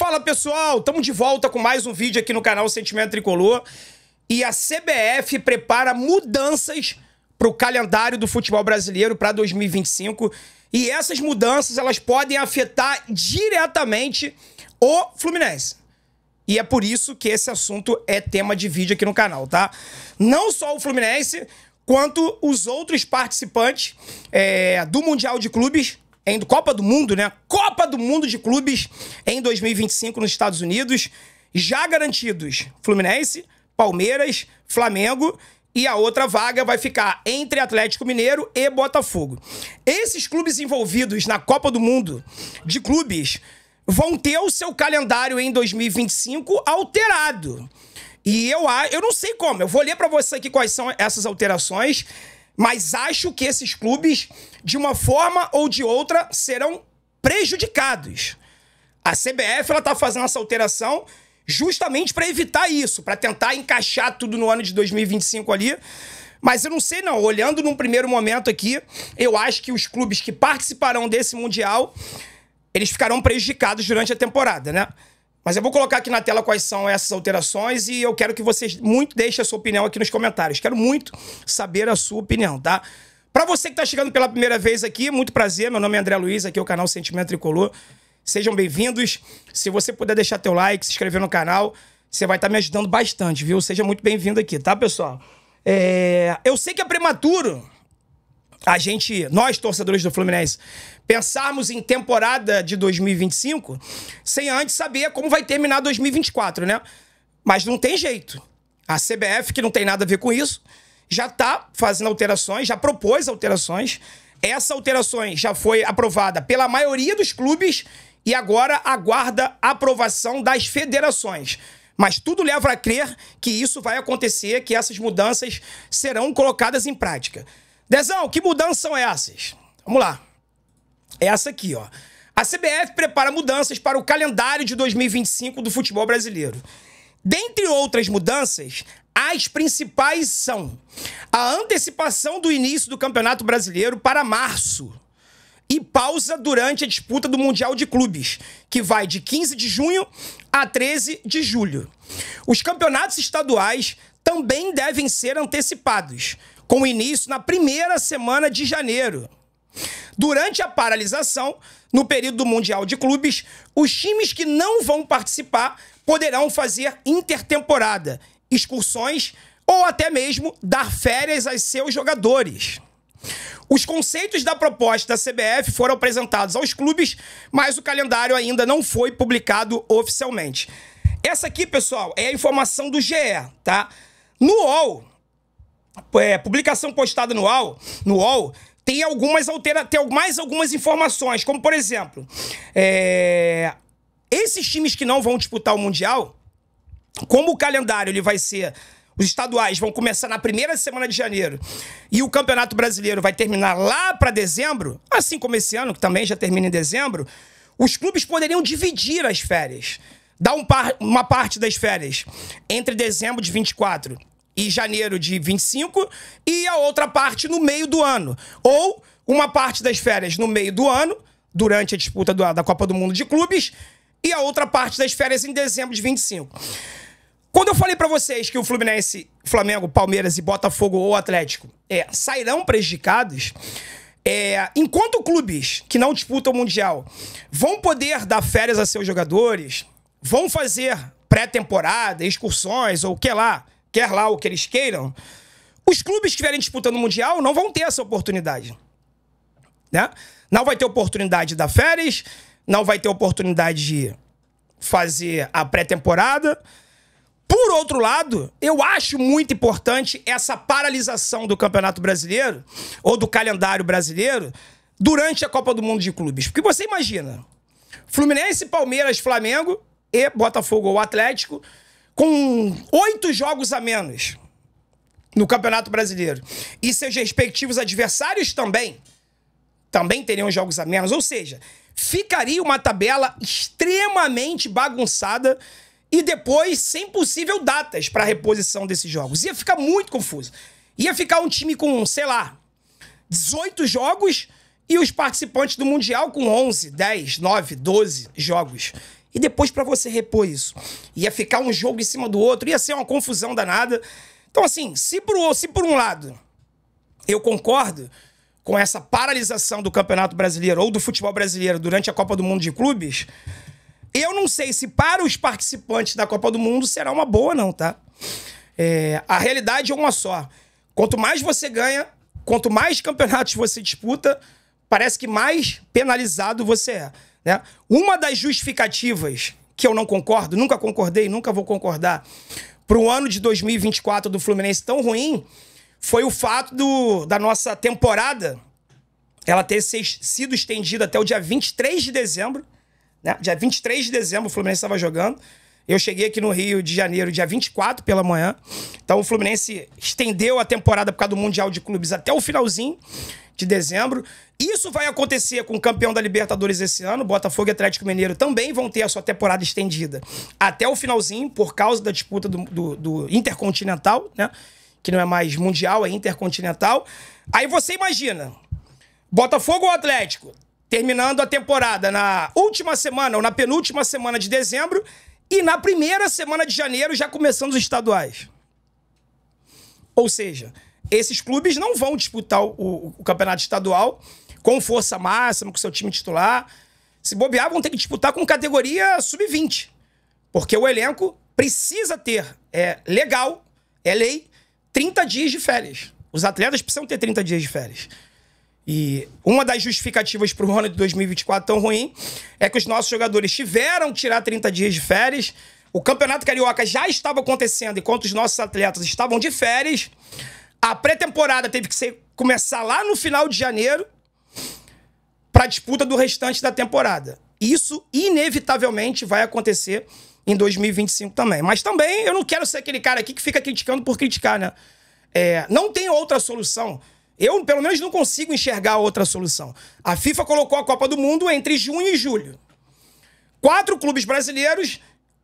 Fala pessoal, estamos de volta com mais um vídeo aqui no canal Sentimento Tricolor. E a CBF prepara mudanças para o calendário do futebol brasileiro para 2025. E essas mudanças elas podem afetar diretamente o Fluminense. E é por isso que esse assunto é tema de vídeo aqui no canal, tá? Não só o Fluminense, quanto os outros participantes é, do Mundial de Clubes em Copa do Mundo, né? Copa do Mundo de Clubes em 2025 nos Estados Unidos, já garantidos Fluminense, Palmeiras, Flamengo e a outra vaga vai ficar entre Atlético Mineiro e Botafogo. Esses clubes envolvidos na Copa do Mundo de clubes vão ter o seu calendário em 2025 alterado. E eu, eu não sei como, eu vou ler para você aqui quais são essas alterações. Mas acho que esses clubes, de uma forma ou de outra, serão prejudicados. A CBF está fazendo essa alteração justamente para evitar isso, para tentar encaixar tudo no ano de 2025 ali. Mas eu não sei, não. Olhando num primeiro momento aqui, eu acho que os clubes que participarão desse Mundial, eles ficarão prejudicados durante a temporada, né? Mas eu vou colocar aqui na tela quais são essas alterações e eu quero que vocês muito deixem a sua opinião aqui nos comentários. Quero muito saber a sua opinião, tá? Para você que está chegando pela primeira vez aqui, muito prazer. Meu nome é André Luiz, aqui é o canal Sentimento Tricolor. Sejam bem-vindos. Se você puder deixar teu like, se inscrever no canal, você vai estar tá me ajudando bastante, viu? Seja muito bem-vindo aqui, tá, pessoal? É... Eu sei que é prematuro, a gente, nós torcedores do Fluminense, pensarmos em temporada de 2025 sem antes saber como vai terminar 2024, né? Mas não tem jeito. A CBF, que não tem nada a ver com isso, já está fazendo alterações, já propôs alterações. Essa alteração já foi aprovada pela maioria dos clubes e agora aguarda a aprovação das federações. Mas tudo leva a crer que isso vai acontecer, que essas mudanças serão colocadas em prática. Dezão, que mudanças são essas? Vamos lá. É essa aqui, ó. A CBF prepara mudanças para o calendário de 2025 do futebol brasileiro. Dentre outras mudanças, as principais são a antecipação do início do Campeonato Brasileiro para março e pausa durante a disputa do Mundial de Clubes, que vai de 15 de junho a 13 de julho. Os campeonatos estaduais também devem ser antecipados, com início na primeira semana de janeiro. Durante a paralisação, no período do Mundial de Clubes, os times que não vão participar poderão fazer intertemporada, excursões ou até mesmo dar férias aos seus jogadores. Os conceitos da proposta da CBF foram apresentados aos clubes, mas o calendário ainda não foi publicado oficialmente. Essa aqui, pessoal, é a informação do GE, tá? No UOL, é, publicação postada no UOL, no UOL tem algumas altera tem mais algumas informações, como por exemplo, é, esses times que não vão disputar o mundial, como o calendário ele vai ser os estaduais vão começar na primeira semana de janeiro e o Campeonato Brasileiro vai terminar lá para dezembro, assim como esse ano, que também já termina em dezembro, os clubes poderiam dividir as férias. Dar um par, uma parte das férias entre dezembro de 24 e janeiro de 25 e a outra parte no meio do ano. Ou uma parte das férias no meio do ano, durante a disputa do, da Copa do Mundo de Clubes, e a outra parte das férias em dezembro de 25. Quando eu falei para vocês que o Fluminense, Flamengo, Palmeiras e Botafogo ou Atlético é, sairão prejudicados, é, enquanto clubes que não disputam o Mundial vão poder dar férias a seus jogadores, vão fazer pré-temporada, excursões ou o que lá, quer lá o que eles queiram, os clubes que estiverem disputando o Mundial não vão ter essa oportunidade. Né? Não vai ter oportunidade da férias, não vai ter oportunidade de fazer a pré-temporada. Por outro lado, eu acho muito importante essa paralisação do Campeonato Brasileiro ou do calendário brasileiro durante a Copa do Mundo de Clubes. Porque você imagina, Fluminense, Palmeiras, Flamengo e Botafogo ou Atlético com oito jogos a menos no Campeonato Brasileiro e seus respectivos adversários também, também teriam jogos a menos. Ou seja, ficaria uma tabela extremamente bagunçada e depois sem possível datas para reposição desses jogos. Ia ficar muito confuso. Ia ficar um time com, sei lá, 18 jogos e os participantes do Mundial com 11, 10, 9, 12 jogos e depois para você repor isso. Ia ficar um jogo em cima do outro, ia ser uma confusão danada. Então, assim, se por, se por um lado eu concordo com essa paralisação do Campeonato Brasileiro ou do futebol brasileiro durante a Copa do Mundo de Clubes, eu não sei se para os participantes da Copa do Mundo será uma boa, não, tá? É, a realidade é uma só. Quanto mais você ganha, quanto mais campeonatos você disputa, parece que mais penalizado você é. Né? Uma das justificativas que eu não concordo, nunca concordei, nunca vou concordar, para o ano de 2024 do Fluminense tão ruim, foi o fato do, da nossa temporada ela ter sido estendida até o dia 23 de dezembro. Né? Dia 23 de dezembro o Fluminense estava jogando. Eu cheguei aqui no Rio de Janeiro dia 24 pela manhã. Então o Fluminense estendeu a temporada por causa do Mundial de Clubes até o finalzinho de dezembro. Isso vai acontecer com o campeão da Libertadores esse ano. Botafogo e Atlético Mineiro também vão ter a sua temporada estendida até o finalzinho, por causa da disputa do, do, do Intercontinental, né? Que não é mais mundial, é intercontinental. Aí você imagina: Botafogo ou Atlético? Terminando a temporada na última semana ou na penúltima semana de dezembro e na primeira semana de janeiro já começando os estaduais. Ou seja, esses clubes não vão disputar o, o campeonato estadual com força máxima, com seu time titular. Se bobear, vão ter que disputar com categoria sub-20. Porque o elenco precisa ter, é legal, é lei, 30 dias de férias. Os atletas precisam ter 30 dias de férias. E uma das justificativas para o ano de 2024 tão ruim é que os nossos jogadores tiveram que tirar 30 dias de férias. O Campeonato Carioca já estava acontecendo enquanto os nossos atletas estavam de férias. A pré-temporada teve que ser, começar lá no final de janeiro para a disputa do restante da temporada. Isso, inevitavelmente, vai acontecer em 2025 também. Mas também eu não quero ser aquele cara aqui que fica criticando por criticar, né? É, não tem outra solução. Eu, pelo menos, não consigo enxergar outra solução. A FIFA colocou a Copa do Mundo entre junho e julho. Quatro clubes brasileiros,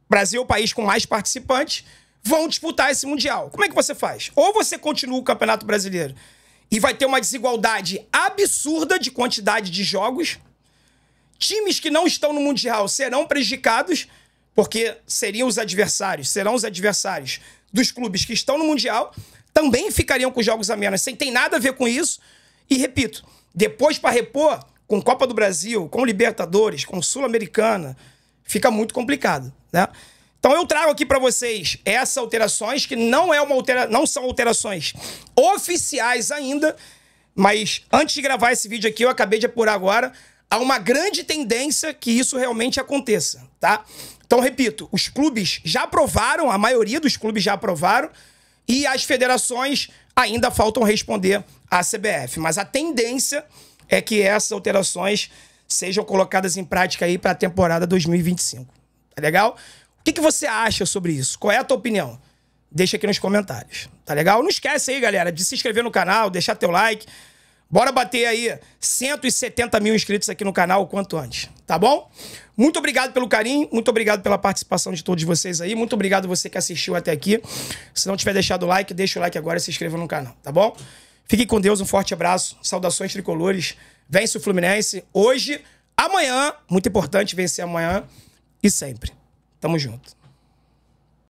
Brasil é o país com mais participantes, vão disputar esse Mundial. Como é que você faz? Ou você continua o Campeonato Brasileiro e vai ter uma desigualdade absurda de quantidade de jogos. Times que não estão no Mundial serão prejudicados, porque seriam os adversários, serão os adversários dos clubes que estão no Mundial, também ficariam com jogos a menos, sem tem nada a ver com isso. E repito, depois para repor com Copa do Brasil, com Libertadores, com Sul-Americana, fica muito complicado, né? Então eu trago aqui para vocês essas alterações que não é uma altera... não são alterações oficiais ainda, mas antes de gravar esse vídeo aqui eu acabei de apurar agora, há uma grande tendência que isso realmente aconteça, tá? Então repito, os clubes já aprovaram, a maioria dos clubes já aprovaram e as federações ainda faltam responder à CBF, mas a tendência é que essas alterações sejam colocadas em prática aí para a temporada 2025. Tá legal? que, que você acha sobre isso? Qual é a tua opinião? Deixa aqui nos comentários, tá legal? Não esquece aí, galera, de se inscrever no canal, deixar teu like. Bora bater aí 170 mil inscritos aqui no canal o quanto antes, tá bom? Muito obrigado pelo carinho, muito obrigado pela participação de todos vocês aí, muito obrigado você que assistiu até aqui. Se não tiver deixado o like, deixa o like agora e se inscreva no canal, tá bom? Fique com Deus, um forte abraço, saudações tricolores, vence o Fluminense hoje, amanhã, muito importante vencer amanhã e sempre. Tamo junto.